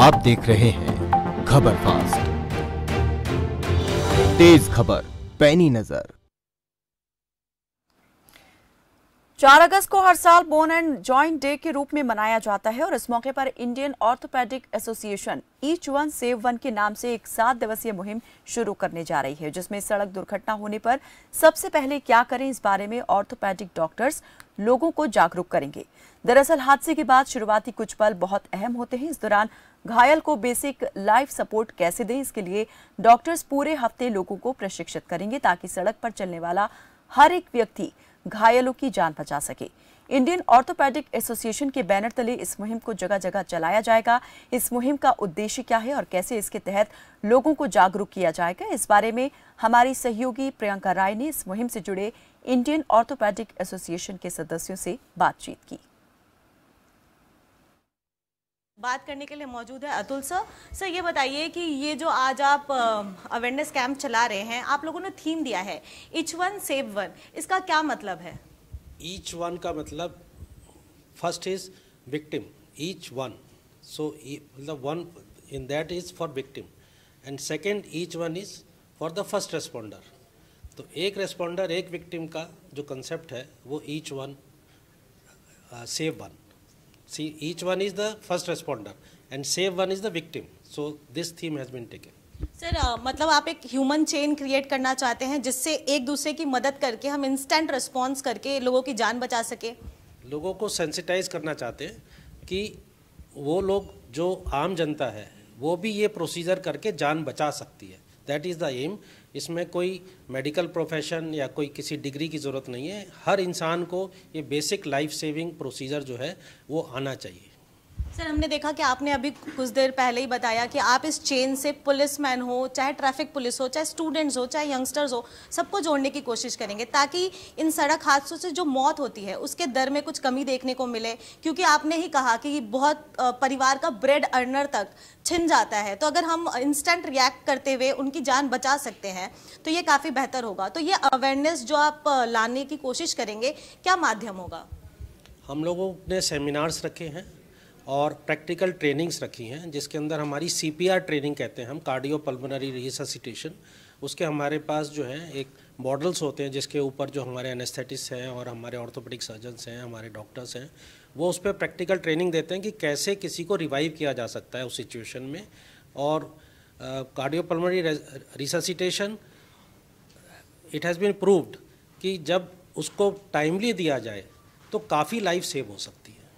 आप देख रहे हैं खबर फास्ट तेज खबर पैनी नजर चार अगस्त को हर साल बोन एंड जॉइंट डे के रूप में मनाया जाता है और इस मौके पर Indian orthopaedic association each one save one के नाम से एक सात दिवसीय मुहिम शुरू करने जा रही है जिसमें सड़क दुर्घटना होने पर सबसे पहले क्या करें इस बारे में ऑर्थोपेडिक डॉक्टर्स लोगों को जागरूक करेंगे दरअसल हादसे के बाद शुरुआती कुछ पल बहुत अहम होते हैं इस दौरान घायल को बेसिक लाइफ सपोर्ट कैसे दें इसके लिए डॉक्टर्स पूरे हफ्ते लोगों को प्रशिक्षित करेंगे ताकि सड़क पर चलने वाला हर एक व्यक्ति घायलों की जान बचा सके इंडियन ऑर्थोपैडिक एसोसिएशन के बैनर तले इस मुहिम को जगह जगह चलाया जाएगा इस मुहिम का उद्देश्य क्या है और कैसे इसके तहत लोगों को जागरूक किया जाएगा इस बारे में हमारी सहयोगी प्रियंका राय ने इस मुहिम से जुड़े इंडियन ऑर्थोपैडिक एसोसिएशन के सदस्यों से बातचीत की बात करने के लिए मौजूद है अतुल सर सर ये बताइए कि ये जो आज आप अवेयरनेस कैंप चला रहे हैं आप लोगों ने थीम दिया है ईच वन सेव वन इसका क्या मतलब है ईच वन का मतलब first is victim each one so मतलब one in that is for victim and second each one is for the first responder तो एक रेस्पोंडर एक विक्टिम का जो कंसेप्ट है वो each one save one See, each one is the first responder and save one is the victim. So this theme has been taken. Sir uh, मतलब आप एक ह्यूमन चेन क्रिएट करना चाहते हैं जिससे एक दूसरे की मदद करके हम इंस्टेंट रिस्पॉन्स करके लोगों की जान बचा सके लोगों को सेंसिटाइज करना चाहते हैं कि वो लोग जो आम जनता है वो भी ये प्रोसीजर करके जान बचा सकती है दैट इज़ द एम इसमें कोई मेडिकल प्रोफेशन या कोई किसी डिग्री की ज़रूरत नहीं है हर इंसान को ये बेसिक लाइफ सेविंग प्रोसीजर जो है वो आना चाहिए सर हमने देखा कि आपने अभी कुछ देर पहले ही बताया कि आप इस चेन से पुलिस मैन हो चाहे ट्रैफिक पुलिस हो चाहे स्टूडेंट्स हो चाहे यंगस्टर्स हो सबको जोड़ने की कोशिश करेंगे ताकि इन सड़क हादसों से जो मौत होती है उसके दर में कुछ कमी देखने को मिले क्योंकि आपने ही कहा कि बहुत परिवार का ब्रेड अर्नर तक छिन जाता है तो अगर हम इंस्टेंट रिएक्ट करते हुए उनकी जान बचा सकते हैं तो ये काफ़ी बेहतर होगा तो ये अवेयरनेस जो आप लाने की कोशिश करेंगे क्या माध्यम होगा हम लोगों ने सेमिनार्स रखे हैं और प्रैक्टिकल ट्रेनिंग्स रखी हैं जिसके अंदर हमारी सी ट्रेनिंग कहते हैं हम कार्डियो पल्मोनरी उसके हमारे पास जो है एक मॉडल्स होते हैं जिसके ऊपर जो हमारे एनेस्थेटिस्ट हैं और हमारे ऑर्थोपेडिक सर्जनस हैं हमारे डॉक्टर्स हैं वो उस पर प्रैक्टिकल ट्रेनिंग देते हैं कि कैसे किसी को रिवाइव किया जा सकता है उस सिचुएशन में और cardio pulmonary resuscitation it has been proved कि जब उसको टाइमली दिया जाए तो काफ़ी लाइफ सेव हो सकती है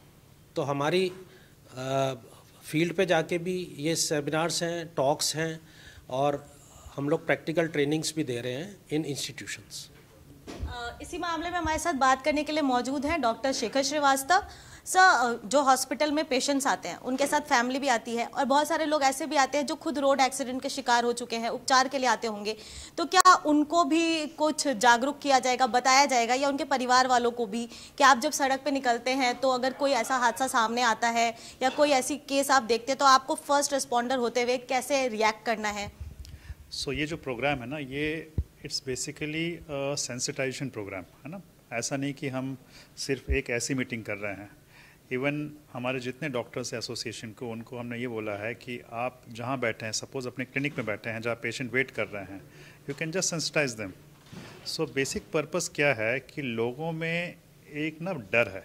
तो हमारी फील्ड पे जाके भी ये सेमिनार्स हैं टॉक्स हैं और हम लोग प्रैक्टिकल ट्रेनिंग्स भी दे रहे हैं इन इंस्टीट्यूशंस इसी मामले में हमारे साथ बात करने के लिए मौजूद हैं doctor Shekhar Srivastava sir uh, जो हॉस्पिटल में पेशेंट्स आते हैं उनके साथ फैमिली भी आती है और बहुत सारे लोग ऐसे भी आते हैं जो खुद रोड एक्सीडेंट के शिकार हो चुके हैं उपचार के लिए आते होंगे तो क्या उनको भी कुछ जागरूक किया जाएगा बताया जाएगा या उनके परिवार वालों को भी कि आप जब सड़क पर निकलते हैं तो अगर कोई ऐसा हादसा सामने आता है या कोई ऐसी केस आप देखते हैं तो आपको फर्स्ट रिस्पॉन्डर होते हुए कैसे रिएक्ट करना है सो so, ये जो प्रोग्राम है ना ये इट्स बेसिकली सेंसिटाइजेशन प्रोग्राम है ना ऐसा नहीं कि हम सिर्फ एक ऐसी मीटिंग कर रहे हैं इवन हमारे जितने डॉक्टर्स एसोसिएशन को उनको हमने ये बोला है कि आप जहाँ बैठे हैं सपोज़ अपने क्लिनिक में बैठे हैं जहाँ पेशेंट वेट कर रहे हैं you can just sensitise them so basic purpose क्या है कि लोगों में एक ना डर है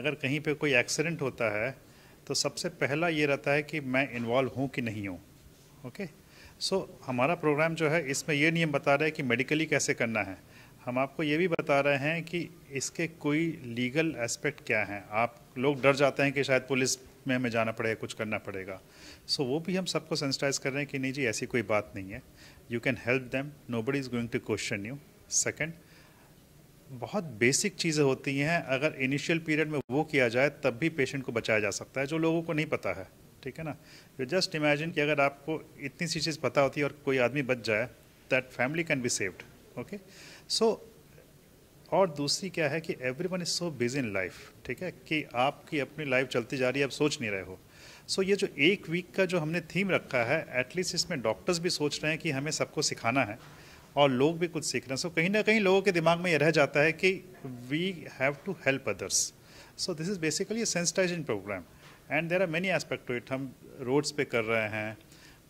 अगर कहीं पे कोई एक्सीडेंट होता है तो सबसे पहला ये रहता है कि मैं इन्वॉल्व हूँ कि नहीं हूँ ओके सो हमारा प्रोग्राम जो है इसमें ये नियम बता रहा है कि मेडिकली कैसे करना है हम आपको ये भी बता रहे हैं कि इसके कोई लीगल एस्पेक्ट क्या हैं आप लोग डर जाते हैं कि शायद पुलिस में हमें जाना पड़ेगा कुछ करना पड़ेगा सो so, वो भी हम सबको सेंसिटाइज कर रहे हैं कि नहीं जी ऐसी कोई बात नहीं है you can help them nobody is going to question you second बहुत बेसिक चीज़ें होती हैं अगर इनिशियल पीरियड में वो किया जाए तब भी पेशेंट को बचाया जा सकता है जो लोगों को नहीं पता है ठीक है ना यू जस्ट इमेजिन कि अगर आपको इतनी सी चीज़ पता होती है और कोई आदमी बच जाए that family can be saved okay so so, और दूसरी क्या है कि everyone is so busy in life ठीक है कि आपकी अपनी लाइफ चलती जा रही है आप सोच नहीं रहे हो सो so, ये जो एक वीक का जो हमने थीम रखा है एटलीस्ट इसमें डॉक्टर्स भी सोच रहे हैं कि हमें सबको सिखाना है और लोग भी कुछ सीख रहे हैं सो so, कहीं ना कहीं लोगों के दिमाग में यह रह जाता है कि we have to help others so this is basically sensitising programme and there are many aspect to it हम रोड्स पे कर रहे हैं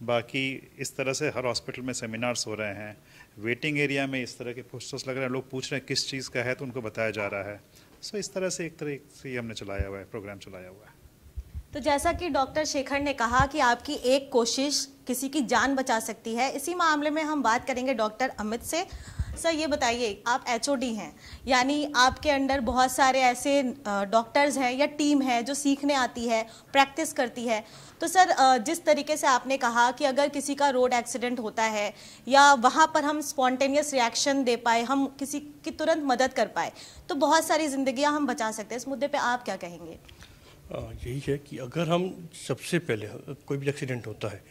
बाकी इस तरह से हर हॉस्पिटल में सेमिनार्स हो रहे हैं वेटिंग एरिया में इस तरह के पोस्टर्स लग रहे हैं लोग पूछ रहे हैं किस चीज़ का है तो उनको बताया जा रहा है सो इस तरह से एक तरह से हमने चलाया हुआ है प्रोग्राम चलाया हुआ है तो जैसा कि डॉक्टर शेखर ने कहा कि आपकी एक कोशिश किसी की जान बचा सकती है इसी मामले में हम बात करेंगे डॉक्टर अमित से सर ये बताइए आप एच हैं यानी आपके अंडर बहुत सारे ऐसे डॉक्टर्स हैं या टीम है जो सीखने आती है प्रैक्टिस करती है तो सर जिस तरीके से आपने कहा कि अगर किसी का रोड एक्सीडेंट होता है या वहाँ पर हम स्पॉन्टेनियस रिएक्शन दे पाए हम किसी की तुरंत मदद कर पाए तो बहुत सारी ज़िंदगियाँ हम बचा सकते हैं इस मुद्दे पर आप क्या कहेंगे यही है कि अगर हम सबसे पहले कोई भी एक्सीडेंट होता है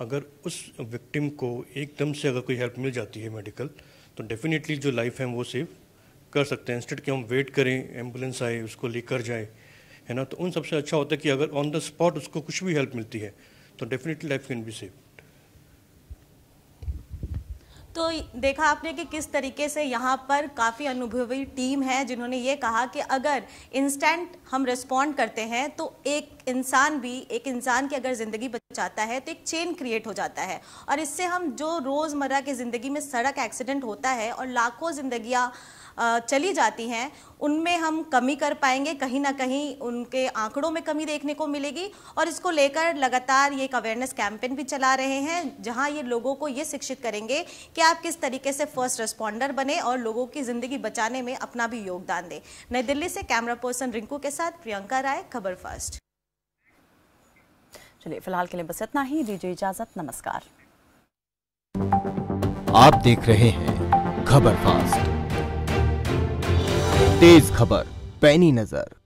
अगर उस विक्टिम को एकदम से अगर कोई हेल्प मिल जाती है मेडिकल तो डेफिनेटली जो लाइफ है वो सेव कर सकते हैं इंस्टेड कि हम वेट करें एम्बुलेंस आए उसको लेकर जाए है ना तो उन सबसे अच्छा होता है कि अगर ऑन द स्पॉट उसको कुछ भी हेल्प मिलती है तो definitely life can be save तो देखा आपने कि किस तरीके से यहाँ पर काफ़ी अनुभवी टीम है जिन्होंने ये कहा कि अगर इंस्टेंट हम रिस्पॉन्ड करते हैं तो एक इंसान भी एक इंसान की अगर ज़िंदगी बचाता है तो एक चेन क्रिएट हो जाता है और इससे हम जो रोज़मर्रा की ज़िंदगी में सड़क एक्सीडेंट होता है और लाखों ज़िंदगियाँ चली जाती हैं उनमें हम कमी कर पाएंगे कहीं ना कहीं उनके आंकड़ों में कमी देखने को मिलेगी और इसको लेकर लगातार ये एक अवेयरनेस कैंपेन भी चला रहे हैं जहां ये लोगों को ये शिक्षित करेंगे कि आप किस तरीके से फर्स्ट रेस्पॉन्डर बने और लोगों की ज़िंदगी बचाने में अपना भी योगदान दें नई दिल्ली से कैमरा पर्सन रिंकू के साथ प्रियंका राय खबर फर्स्ट चलिए फिलहाल के लिए बस इतना ही दीजिए इजाजत नमस्कार आप देख रहे हैं खबर फास्ट तेज खबर पैनी नजर